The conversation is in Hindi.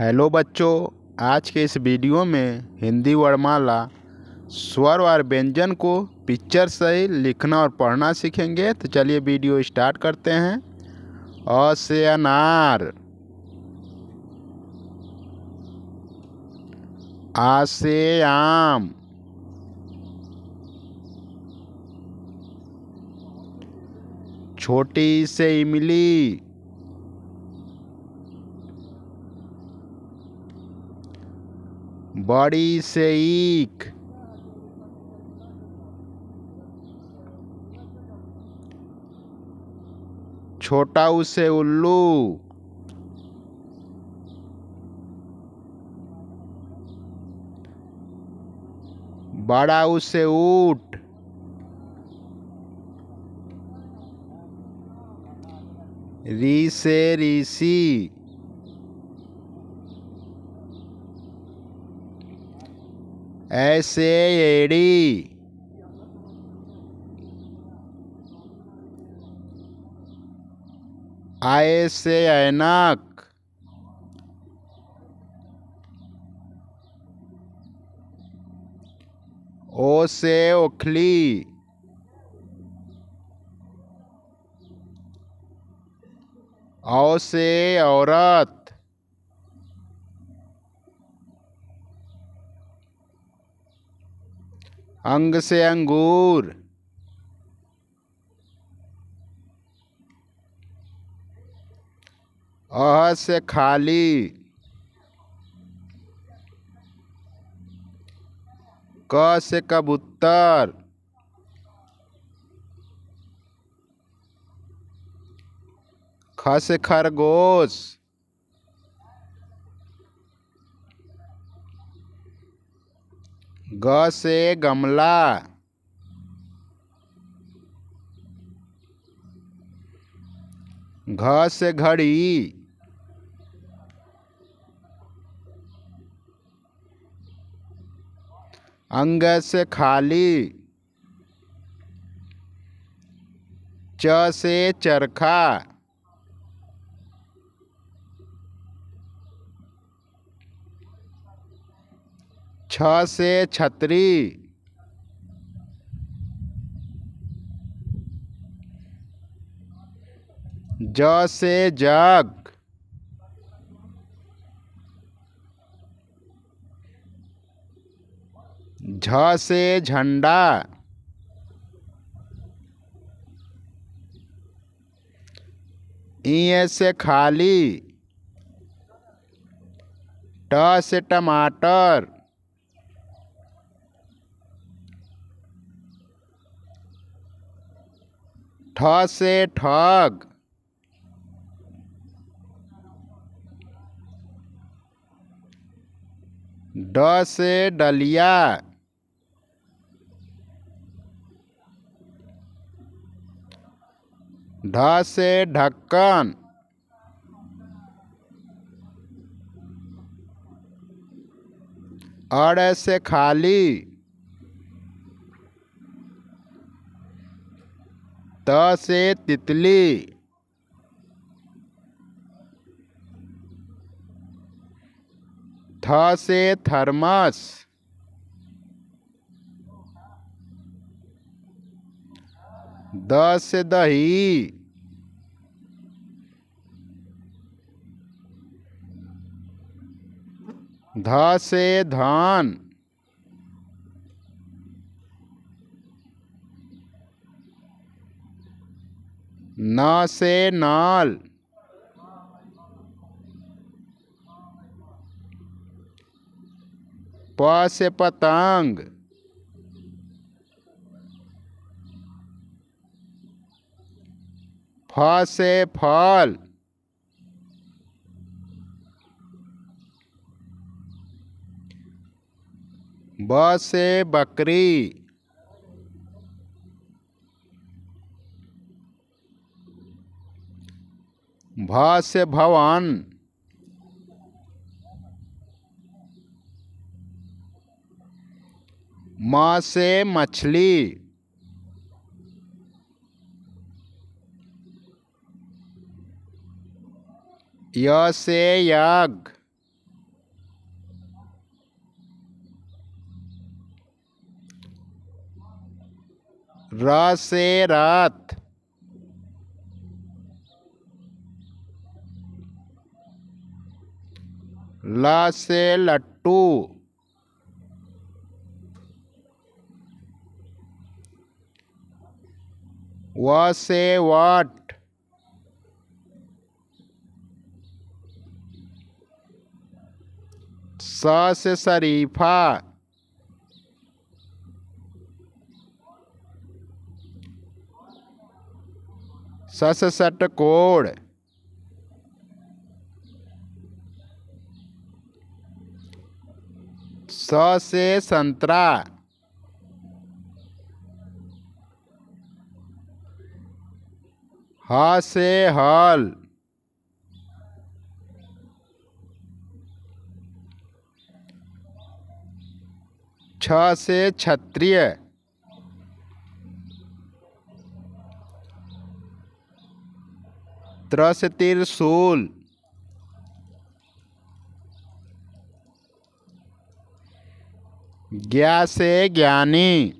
हेलो बच्चों आज के इस वीडियो में हिंदी वर्णमाला स्वर और व्यंजन को पिक्चर से लिखना और पढ़ना सीखेंगे तो चलिए वीडियो स्टार्ट करते हैं अ से अनार आ से आम छोटी से इमली बड़ी से एक छोटा उसे उल्लू बड़ा उसे ऊट री से ऋषि ऐसे एडी आए से ऐनक ओ से ओखली औ से औरत अंग से अंगूर अह से खाली क से कबूतर ख से खरगोश ग से गमला घ से घड़ी अंग से खाली च से चरखा छ से छतरी ज से जग झ से झंडा ई से खाली ट से टमाटर ठ से ठग ड से डलिया ढ से ढक्कन अड़ से खाली से तितली थ से थर्मस द से दही ध से धान ना से नाल प से पतंग फ से फल ब से बकरी भाष्य भवान माँ से मछली य से याग र से रात ल से लट्टू व से वाट स से शरीफा सस सटकोड़ स से संतरा ह से हल छ से क्षत्रिय त्र से तिरशूल ज्ञा से ज्ञानी